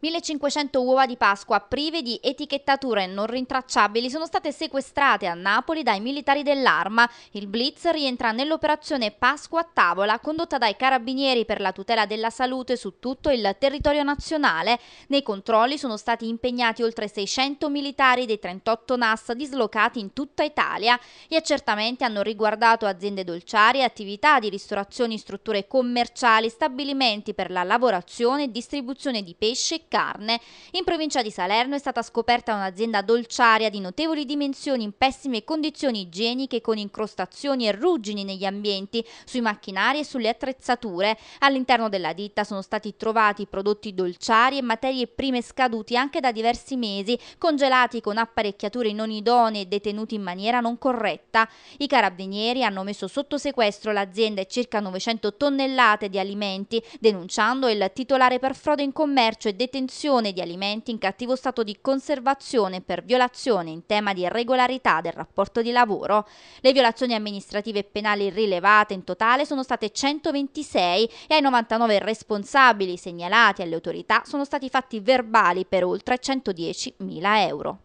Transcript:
1500 uova di Pasqua prive di etichettature non rintracciabili sono state sequestrate a Napoli dai militari dell'Arma. Il blitz rientra nell'operazione Pasqua a tavola condotta dai carabinieri per la tutela della salute su tutto il territorio nazionale. Nei controlli sono stati impegnati oltre 600 militari dei 38 NAS dislocati in tutta Italia. Gli accertamenti hanno riguardato aziende dolciarie, attività di ristorazioni, strutture commerciali, stabilimenti per la lavorazione e distribuzione di pesce carne, in provincia di Salerno è stata scoperta un'azienda dolciaria di notevoli dimensioni in pessime condizioni igieniche con incrostazioni e ruggini negli ambienti, sui macchinari e sulle attrezzature. All'interno della ditta sono stati trovati prodotti dolciari e materie prime scaduti anche da diversi mesi, congelati con apparecchiature non idonee e detenuti in maniera non corretta. I carabinieri hanno messo sotto sequestro l'azienda e circa 900 tonnellate di alimenti, denunciando il titolare per frode in commercio e detenuti detenzione di alimenti in cattivo stato di conservazione per violazione in tema di irregolarità del rapporto di lavoro. Le violazioni amministrative e penali rilevate in totale sono state 126 e ai 99 responsabili segnalati alle autorità sono stati fatti verbali per oltre 110.000 euro.